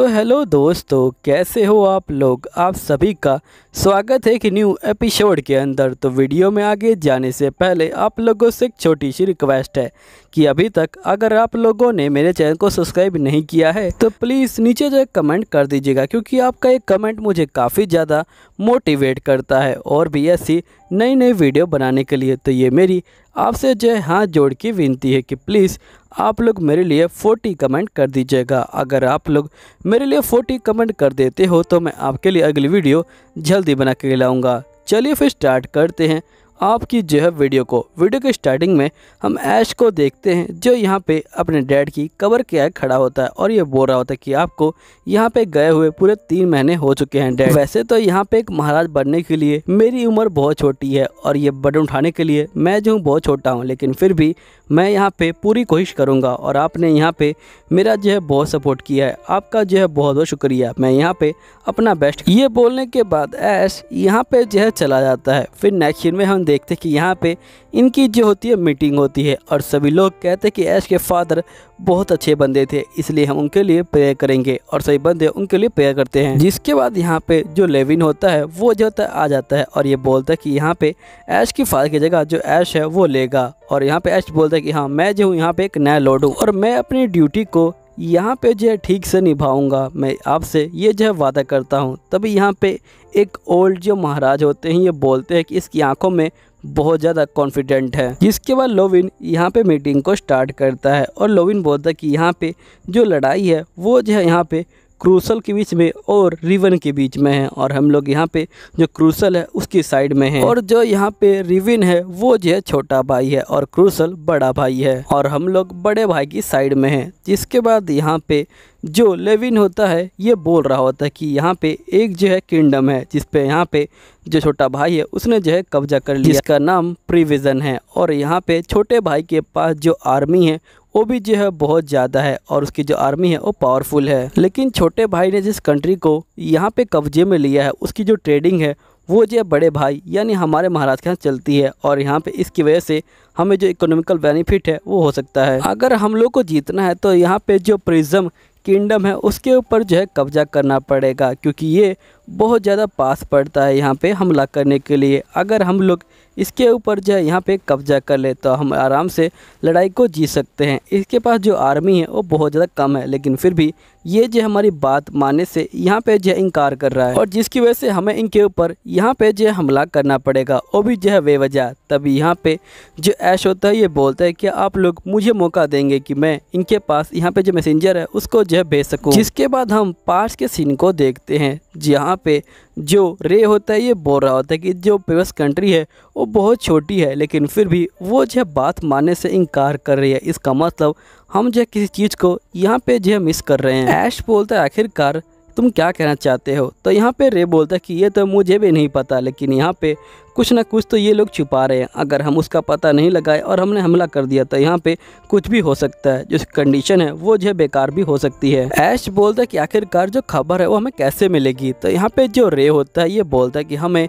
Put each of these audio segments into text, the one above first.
तो हेलो दोस्तों कैसे हो आप लोग आप सभी का स्वागत है एक न्यू एपिसोड के अंदर तो वीडियो में आगे जाने से पहले आप लोगों से एक छोटी सी रिक्वेस्ट है कि अभी तक अगर आप लोगों ने मेरे चैनल को सब्सक्राइब नहीं किया है तो प्लीज़ नीचे जो कमेंट कर दीजिएगा क्योंकि आपका एक कमेंट मुझे काफ़ी ज़्यादा मोटिवेट करता है और भी ऐसी नई नई वीडियो बनाने के लिए तो ये मेरी आपसे जो है हाथ जोड़ के विनती है कि प्लीज़ आप लोग मेरे लिए 40 कमेंट कर दीजिएगा अगर आप लोग मेरे लिए 40 कमेंट कर देते हो तो मैं आपके लिए अगली वीडियो जल्दी बना के लाऊँगा चलिए फिर स्टार्ट करते हैं आपकी जो है वीडियो को वीडियो के स्टार्टिंग में हम ऐश को देखते हैं जो यहाँ पे अपने डैड की कवर के आगे खड़ा होता है और ये बोल रहा होता है कि आपको यहाँ पे गए हुए पूरे तीन महीने हो चुके हैं डैड वैसे तो यहाँ पे एक महाराज बनने के लिए मेरी उम्र बहुत छोटी है और ये बटन उठाने के लिए मैं जो हूँ बहुत छोटा हूँ लेकिन फिर भी मैं यहाँ पे पूरी कोशिश करूँगा और आपने यहाँ पे मेरा जो है बहुत सपोर्ट किया है आपका जो है बहुत बहुत शुक्रिया मैं यहाँ पे अपना बेस्ट ये बोलने के बाद ऐश यहाँ पे जो है चला जाता है फिर नेक्स्ट में हम देखते कि यहाँ पे इनकी जो होती है मीटिंग होती है और सभी लोग कहते हैं कि ऐश के फादर बहुत अच्छे बंदे थे इसलिए हम उनके लिए प्रेयर करेंगे और सभी बंदे उनके लिए प्रेयर करते हैं जिसके बाद यहाँ पे जो लेविन होता है वो जो होता है आ जाता है और ये बोलता है कि यहाँ पे ऐश की फादर की जगह जो ऐश है वो लेगा और यहाँ पे ऐश बोलता है कि हाँ मैं जो हूँ यहाँ पे एक नया लोड हूँ और मैं अपनी ड्यूटी को यहाँ पे जो है ठीक से निभाऊंगा मैं आपसे ये जो है वादा करता हूँ तभी यहाँ पे एक ओल्ड जो महाराज होते हैं ये बोलते हैं कि इसकी आंखों में बहुत ज़्यादा कॉन्फिडेंट है जिसके बाद लोविन यहाँ पे मीटिंग को स्टार्ट करता है और लोविन बोलता है कि यहाँ पे जो लड़ाई है वो जो है यहाँ पे क्रूसल के बीच में और रिवन के बीच में है और हम लोग यहाँ पे जो क्रूसल है उसकी साइड में है और जो यहाँ पे रिविन है वो जो है छोटा भाई है और क्रूसल बड़ा भाई है और हम लोग बड़े भाई की साइड में है जिसके बाद यहाँ पे जो लेविन होता है ये बोल रहा होता है कि यहाँ पे एक जो है किंगडम है जिसपे यहाँ पे जो छोटा भाई है उसने जो है कब्जा कर लिया जिसका नाम प्रिविजन है और यहाँ पे छोटे भाई के पास जो आर्मी है वो भी जो है बहुत ज़्यादा है और उसकी जो आर्मी है वो पावरफुल है लेकिन छोटे भाई ने जिस कंट्री को यहाँ पे कब्जे में लिया है उसकी जो ट्रेडिंग है वो जो है बड़े भाई यानी हमारे महाराज के यहाँ चलती है और यहाँ पे इसकी वजह से हमें जो इकोनॉमिकल बेनिफिट है वो हो सकता है अगर हम लोग को जीतना है तो यहाँ पे जो प्रिज्म किंगडम है उसके ऊपर जो है कब्जा करना पड़ेगा क्योंकि ये बहुत ज़्यादा पास पड़ता है यहाँ पे हमला करने के लिए अगर हम लोग इसके ऊपर जो है यहाँ पे कब्जा कर ले तो हम आराम से लड़ाई को जीत सकते हैं इसके पास जो आर्मी है वो बहुत ज़्यादा कम है लेकिन फिर भी ये जो हमारी बात मानने से यहाँ पे जो इनकार कर रहा है और जिसकी वजह से हमें इनके ऊपर यहाँ पे जो हमला करना पड़ेगा वो भी जो है बेवजह तभी यहाँ पे जो ऐश होता है ये बोलता है कि आप लोग मुझे मौका देंगे कि मैं इनके पास यहाँ पे जो मैसेंजर है उसको जो है भेज सकूँ जिसके बाद हम पार्स के सीन को देखते हैं यहाँ पे जो रे होता है ये बोल रहा होता है कि जो पेवस कंट्री है वो बहुत छोटी है लेकिन फिर भी वो जो बात मानने से इनकार कर रही है इसका मतलब हम जो किसी चीज़ को यहाँ पे जो मिस कर रहे हैं ऐश बोलता है आखिरकार तुम क्या कहना चाहते हो तो यहाँ पे रे बोलता है कि ये तो मुझे भी नहीं पता लेकिन यहाँ पे कुछ ना कुछ तो ये लोग छुपा रहे हैं अगर हम उसका पता नहीं लगाए और हमने हमला कर दिया तो यहाँ पे कुछ भी हो सकता है जो कंडीशन है वो जो बेकार भी हो सकती है ऐश बोलता है कि आखिरकार जो खबर है वो हमें कैसे मिलेगी तो यहाँ पे जो रे होता है ये बोलता है कि हमें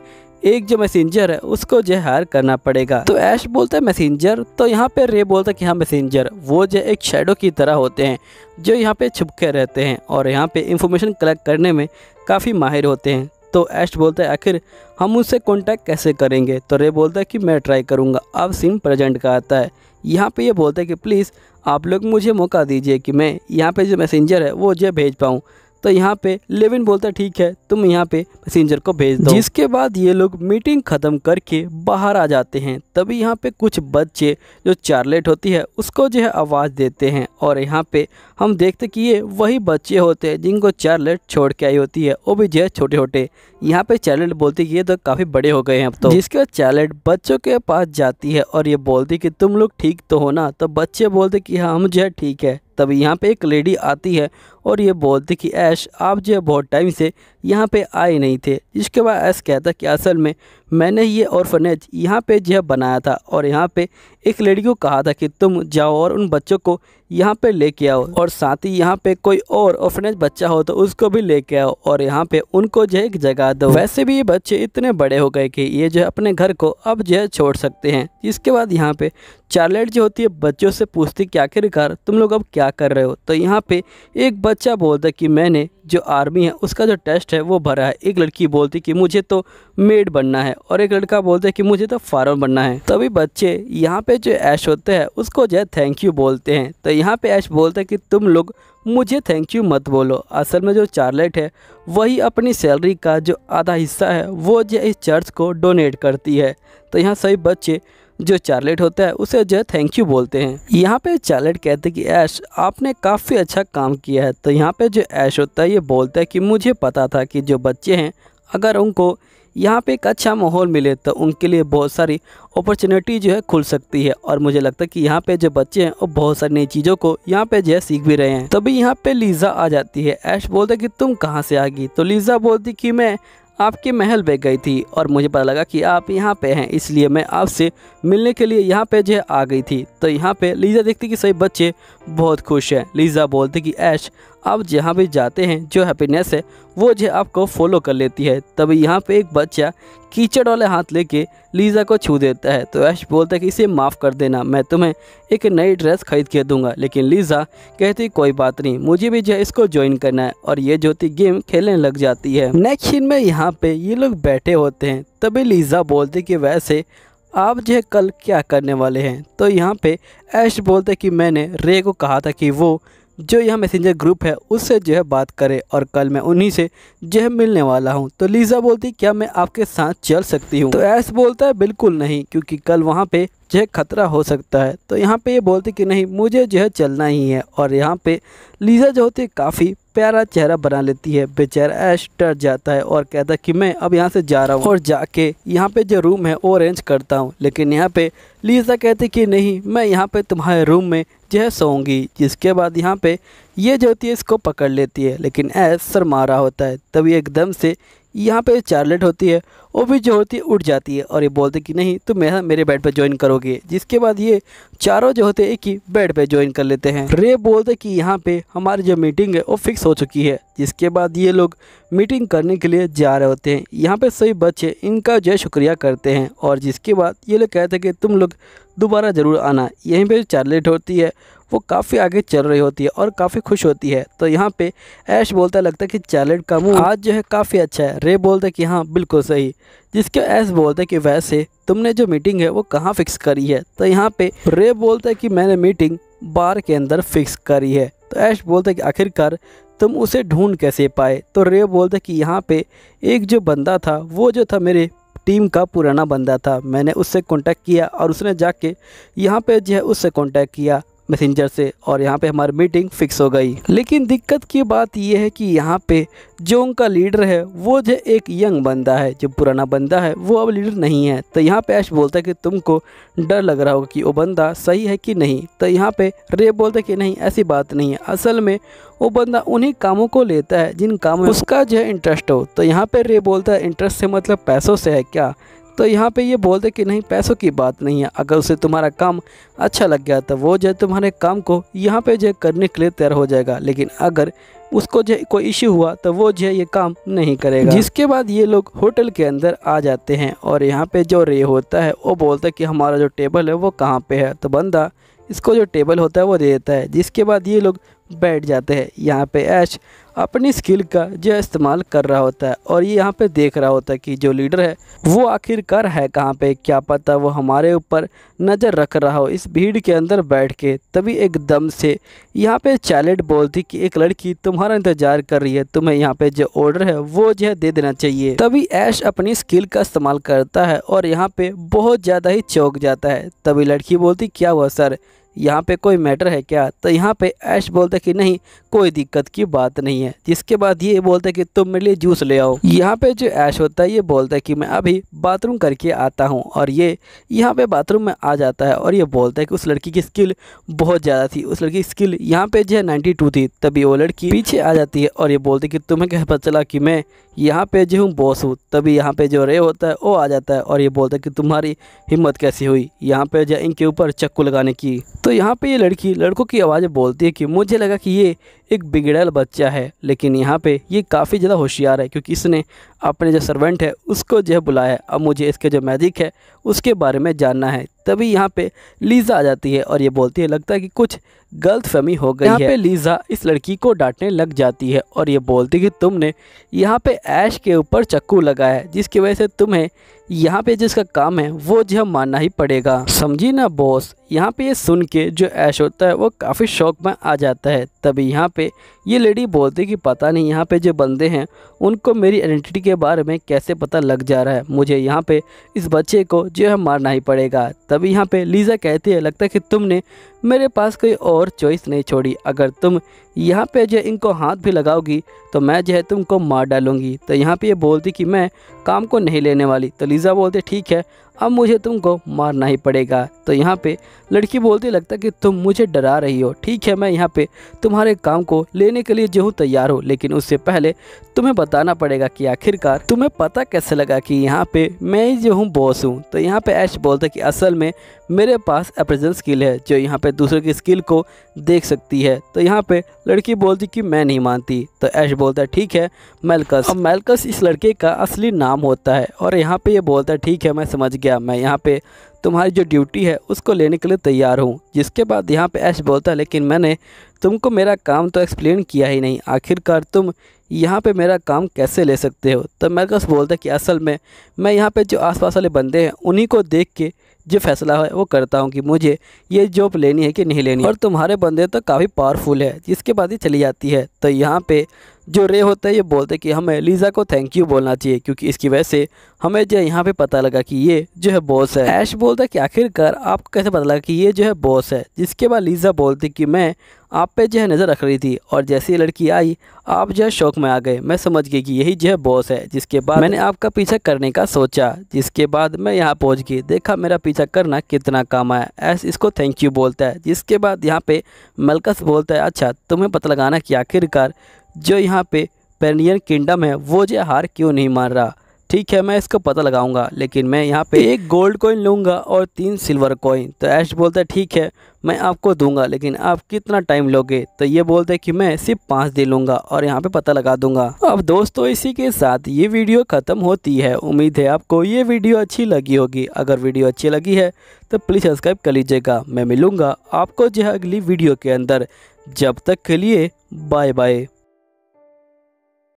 एक जो मैसेंजर है उसको जो हायर करना पड़ेगा तो ऐश बोलता है मैसेंजर तो यहाँ पे रे बोलता है कि हाँ मैसेंजर वो जो एक शेडो की तरह होते हैं जो यहाँ पे छुपके रहते हैं और यहाँ पे इंफॉर्मेशन कलेक्ट करने में काफ़ी माहिर होते हैं तो ऐश बोलता है आखिर हम उनसे कॉन्टैक्ट कैसे करेंगे तो रे बोलता है कि मैं ट्राई करूँगा अब सिम प्रजेंट का आता है यहाँ पर ये यह बोलता है कि प्लीज़ आप लोग मुझे मौका दीजिए कि मैं यहाँ पर जो मैसेंजर है वो जो भेज पाऊँ तो यहाँ पे लेविन बोलता ठीक है तुम यहाँ पे पैसेंजर को भेज दो जिसके बाद ये लोग मीटिंग खत्म करके बाहर आ जाते हैं तभी यहाँ पे कुछ बच्चे जो चार्लेट होती है उसको जो है आवाज़ देते हैं और यहाँ पे हम देखते कि ये वही बच्चे होते हैं जिनको चार्लेट छोड़ के आई होती है वो भी जो है छोटे छोटे यहाँ पे चार्लेट बोलती कि ये तो काफ़ी बड़े हो गए हैं अब तो जिसके बाद चार्लेट बच्चों के पास जाती है और ये बोलती कि तुम लोग ठीक तो हो ना तो बच्चे बोलते कि हाँ हम जो है ठीक है तभी यहाँ पे एक लेडी आती है और ये बोलते कि ऐश आप जो है बहुत टाइम से यहाँ पे आए नहीं थे जिसके बाद ऐश कहता कि असल में मैंने ये ऑर्फनेज यहाँ पे जो है बनाया था और यहाँ पे एक लड़की को कहा था कि तुम जाओ और उन बच्चों को यहाँ पे लेके आओ और साथ ही यहाँ पे कोई और ऑर्फनेज बच्चा हो तो उसको भी लेके आओ और यहाँ पे उनको जो है एक जगह दो वैसे भी ये बच्चे इतने बड़े हो गए कि ये जो है अपने घर को अब जो है छोड़ सकते हैं इसके बाद यहाँ पे चार्लेट जो होती है बच्चों से पूछती कि आखिरकार तुम लोग अब क्या कर रहे हो तो यहाँ पे एक बच्चा बोलता कि मैंने जो आर्मी है उसका जो टेस्ट है वो भरा है एक लड़की बोलती कि मुझे तो मेड बनना है और एक लड़का बोलता है कि मुझे तो फार्मर बनना है तभी बच्चे यहाँ पे जो ऐश होते हैं उसको जो है थैंक यू बोलते हैं तो यहाँ पे ऐश बोलता है कि तुम लोग मुझे थैंक यू मत बोलो असल में जो चार्लेट है वही अपनी सैलरी का जो आधा हिस्सा है वो जो इस चर्च को डोनेट करती है तो यहाँ सभी बच्चे जो चार्लेट होता है उसे जो है थैंक यू बोलते हैं यहाँ पे चार्लेट कहते हैं कि ऐश आपने काफ़ी अच्छा काम किया है तो यहाँ पे जो ऐश होता है ये बोलता है कि मुझे पता था कि जो बच्चे हैं अगर उनको यहाँ पे एक अच्छा माहौल मिले तो उनके लिए बहुत सारी अपॉर्चुनिटी जो है खुल सकती है और मुझे लगता है कि यहाँ पे जो बच्चे हैं वो बहुत सारी नई चीज़ों को यहाँ पे जो है सीख भी रहे हैं तभी यहाँ पे लीज़ा आ जाती है ऐश बोलता है कि तुम कहाँ से आ गई तो लीज़ा बोलती कि मैं आपके महल बैग गई थी और मुझे पता लगा कि आप यहाँ पे हैं इसलिए मैं आपसे मिलने के लिए यहाँ पे जो आ गई थी तो यहाँ पे लीजा देखती कि सभी बच्चे बहुत खुश है लीजा बोलते कि ऐश आप जहाँ भी जाते हैं जो हैप्पीनेस है वो जो आपको फॉलो कर लेती है तभी यहाँ पे एक बच्चा कीचड़ वाले हाथ लेके लीजा को छू देता है तो ऐश बोलता है कि इसे माफ़ कर देना मैं तुम्हें एक नई ड्रेस खरीद के दूंगा लेकिन लीजा कहती कोई बात नहीं मुझे भी जो इसको ज्वाइन करना है और ये ज्योति गेम खेलने लग जाती है नेक्स्ट सीन में यहाँ पे ये लोग बैठे होते हैं तभी लीजा बोलते कि वैसे आप जो है कल क्या करने वाले हैं तो यहाँ पे ऐश बोलते कि मैंने रे को कहा था कि वो जो यह मैसेंजर ग्रुप है उससे जो है बात करे और कल मैं उन्हीं से जो है मिलने वाला हूँ तो लीजा बोलती क्या मैं आपके साथ चल सकती हूँ तो ऐश बोलता है बिल्कुल नहीं क्योंकि कल वहाँ पे जो है ख़तरा हो सकता है तो यहाँ पे ये बोलती कि नहीं मुझे जो है चलना ही है और यहाँ पे लीज़ा जो होती है काफ़ी प्यारा चेहरा बना लेती है बेचारा ऐश डर जाता है और कहता है कि मैं अब यहाँ से जा रहा हूँ और जाके यहाँ पे जो रूम है वो अरेंज करता हूँ लेकिन यहाँ पे लीजा कहती कि नहीं मैं यहाँ पे तुम्हारे रूम में जो है सोंगी जिसके बाद यहाँ पे ये जो होती है इसको पकड़ लेती है लेकिन ऐश सर मारा होता है तभी एकदम से यहाँ पे चार्लेट होती है वो भी जो होती है उठ जाती है और ये बोलते कि नहीं तुम तो यहाँ मेरे बेड पे ज्वाइन करोगे जिसके बाद ये चारों जो होते हैं एक ही बेड पे ज्वाइन कर लेते हैं रे बोलते कि यहाँ पे हमारी जो मीटिंग है वो फिक्स हो चुकी है जिसके बाद ये लोग मीटिंग करने के लिए जा रहे होते हैं यहाँ पे सभी बच्चे इनका जो शुक्रिया करते हैं और जिसके बाद ये लोग कहते हैं कि तुम लोग दोबारा ज़रूर आना यहीं पर चार्लेट होती है वो काफ़ी आगे चल रही होती है और काफ़ी खुश होती है तो यहाँ पे ऐश बोलता लगता है कि चैलेंट का मूड आज जो है काफ़ी अच्छा है रे बोलता है कि हाँ बिल्कुल सही जिसके ऐश बोलता है कि वैसे तुमने जो मीटिंग है वो कहाँ फिक्स करी है तो यहाँ पे रे बोलता है कि मैंने मीटिंग बार के अंदर फिक्स करी है तो ऐश बोलता है कि आखिरकार तुम उसे ढूंढ कैसे पाए तो रे बोलता कि यहाँ पे एक जो बंदा था वो जो था मेरे टीम का पुराना बंदा था मैंने उससे कांटेक्ट किया और उसने जाके यहाँ पे जो है उससे कांटेक्ट किया मैसेंजर से और यहाँ पे हमारी मीटिंग फिक्स हो गई लेकिन दिक्कत की बात यह है कि यहाँ पे जो उनका लीडर है वो जो एक यंग बंदा है जो पुराना बंदा है वो अब लीडर नहीं है तो यहाँ पे ऐश बोलता है कि तुमको डर लग रहा होगा कि वो बंदा सही है कि नहीं तो यहाँ पे रे बोलता है कि नहीं ऐसी बात नहीं है असल में वो बंदा उन्हीं कामों को लेता है जिन कामों उसका जो है इंटरेस्ट हो तो यहाँ पे रे बोलता है इंटरेस्ट से मतलब पैसों से है क्या तो यहाँ पे ये बोल दे कि नहीं पैसों की बात नहीं है अगर उसे तुम्हारा काम अच्छा लग गया तो वो जो है तुम्हारे काम को यहाँ पे जो करने के लिए तैयार हो जाएगा लेकिन अगर उसको जो कोई इश्यू हुआ तो वो जो है ये काम नहीं करेगा जिसके बाद ये लोग होटल के अंदर आ जाते हैं और यहाँ पे जो रे होता है वो बोलता है कि हमारा जो टेबल है वो कहाँ पे है तो बंदा इसको जो टेबल होता है वो दे देता है जिसके बाद ये लोग बैठ जाते हैं यहाँ पे ऐश अपनी स्किल का जो इस्तेमाल कर रहा होता है और ये यहाँ पे देख रहा होता है कि जो लीडर है वो आखिरकार है कहाँ पे क्या पता वो हमारे ऊपर नज़र रख रहा हो इस भीड़ के अंदर बैठ के तभी एकदम से यहाँ पे चैलेट बोलती कि एक लड़की तुम्हारा इंतजार कर रही है तुम्हें यहाँ पे जो ऑर्डर है वो जो है दे देना चाहिए तभी ऐश अपनी स्किल का इस्तेमाल करता है और यहाँ पे बहुत ज़्यादा ही चौक जाता है तभी लड़की बोलती क्या हुआ सर यहाँ पे कोई मैटर है क्या तो यहाँ पे ऐश बोलते कि नहीं कोई दिक्कत की बात नहीं है जिसके बाद ये बोलते कि तुम मेरे लिए जूस ले आओ यहाँ पे जो ऐश होता है ये बोलता है कि मैं अभी बाथरूम करके आता हूँ और ये यहाँ पे बाथरूम में आ जाता है और ये बोलता है कि उस लड़की की स्किल बहुत ज़्यादा थी उस लड़की की स्किल यहाँ पे जो है नाइन्टी थी तभी वो लड़की पीछे आ जाती है और ये बोलते कि तुम्हें कह पता चला कि मैं यहाँ पे जो हूँ बॉस हूँ तभी यहाँ पे जो रे होता है वो आ जाता है और ये बोलता है कि तुम्हारी हिम्मत कैसी हुई यहाँ पे जो इनके ऊपर चक्कू लगाने की तो यहाँ पे ये लड़की लड़कों की आवाज़ें बोलती है कि मुझे लगा कि ये एक बिगड़ैल बच्चा है लेकिन यहाँ पे ये काफ़ी ज़्यादा होशियार है क्योंकि इसने अपने जो सर्वेंट है उसको जो है बुलाया है अब मुझे इसके जो मैजिक है उसके बारे में जानना है तभी यहाँ पे लीज़ा आ जाती है और ये बोलती है लगता है कि कुछ गलत फहमी हो गई यहाँ है पे लीज़ा इस लड़की को डांटने लग जाती है और ये बोलती है कि तुमने यहाँ पे ऐश के ऊपर चक्कू लगाया है जिसकी वजह से तुम्हें यहाँ पे जिसका काम है वो जो मानना ही पड़ेगा समझी ना बॉस यहाँ पे ये सुन के जो ऐश होता है वो काफ़ी शौक में आ जाता है तभी यहाँ पे ये लेडी बोलती कि पता नहीं यहाँ पे जो बंदे हैं उनको मेरी आइडेंटिटी के बारे में कैसे पता लग जा रहा है मुझे यहाँ पे इस बच्चे को जो है मारना ही पड़ेगा तभी यहाँ पे लीज़ा कहती है लगता है कि तुमने मेरे पास कोई और चॉइस नहीं छोड़ी अगर तुम यहाँ पे जो इनको हाथ भी लगाओगी तो मैं जो है तुमको मार डालूंगी तो यहाँ पे ये बोलती कि मैं काम को नहीं लेने वाली तो लीज़ा बोलते ठीक है अब मुझे तुमको मारना ही पड़ेगा तो यहाँ पे लड़की बोलती लगता कि तुम मुझे डरा रही हो ठीक है मैं यहाँ पे तुम्हारे काम को लेने के लिए जो हूँ तैयार हो लेकिन उससे पहले तुम्हें बताना पड़ेगा कि आखिरकार तुम्हें पता कैसे लगा कि यहाँ पे मैं ही जो हूँ बॉस हूँ तो यहाँ पे ऐश बोलता कि असल में मेरे पास अप्रेजल स्किल है जो यहाँ पे दूसरे की स्किल को देख सकती है तो यहाँ पे लड़की बोलती कि मैं नहीं मानती तो ऐश बोलता है ठीक है मेलकस अब मेलकस इस लड़के का असली नाम होता है और यहाँ पे ये यह बोलता है ठीक है मैं समझ गया मैं यहाँ पे तुम्हारी जो ड्यूटी है उसको लेने के लिए तैयार हूँ जिसके बाद यहाँ पर ऐश बोलता है लेकिन मैंने तुमको मेरा काम तो एक्सप्लेन किया ही नहीं आखिरकार तुम यहाँ पे मेरा काम कैसे ले सकते हो तो मेलकस बोलता है कि असल में मैं यहाँ पे जो आसपास वाले बंदे हैं उन्हीं को देख के जो फैसला है वो करता हूँ कि मुझे ये जॉब लेनी है कि नहीं लेनी और तुम्हारे बंदे तो काफ़ी पावरफुल है जिसके बाद ही चली जाती है तो यहाँ पे जो रे होता है ये बोलते हैं कि हमें लीज़ा को थैंक यू बोलना चाहिए क्योंकि इसकी वजह से हमें जो यहाँ पे पता लगा कि ये जो है बॉस है ऐश बोलता है कि आखिरकार आपको कैसे पता लगा कि ये जो है बॉस है जिसके बाद लीज़ा बोलती कि मैं आप पे जो है नज़र रख रही थी और जैसे लड़की आई आप जो है शौक में आ गए मैं समझ गई कि यही जो है बॉस है जिसके बाद मैंने आपका पीछा करने का सोचा जिसके बाद मैं यहाँ पहुँच गई देखा मेरा पीछा करना कितना काम आया ऐश इसको थैंक यू बोलता है जिसके बाद यहाँ पे मलकस बोलता है अच्छा तुम्हें पता लगाना कि आखिरकार जो यहाँ पे पेनियन किंगडम है वो जो हार क्यों नहीं मान रहा ठीक है मैं इसको पता लगाऊंगा लेकिन मैं यहाँ पे एक गोल्ड कॉइन लूँगा और तीन सिल्वर कॉइन तो ऐश बोलता है ठीक है मैं आपको दूंगा लेकिन आप कितना टाइम लोगे तो ये बोलते हैं कि मैं सिर्फ पाँच दिन लूँगा और यहाँ पे पता लगा दूंगा अब दोस्तों इसी के साथ ये वीडियो ख़त्म होती है उम्मीद है आपको ये वीडियो अच्छी लगी होगी अगर वीडियो अच्छी लगी है तो प्लीज़ सब्सक्राइब कर लीजिएगा मैं मिलूँगा आपको जो अगली वीडियो के अंदर जब तक के लिए बाय बाय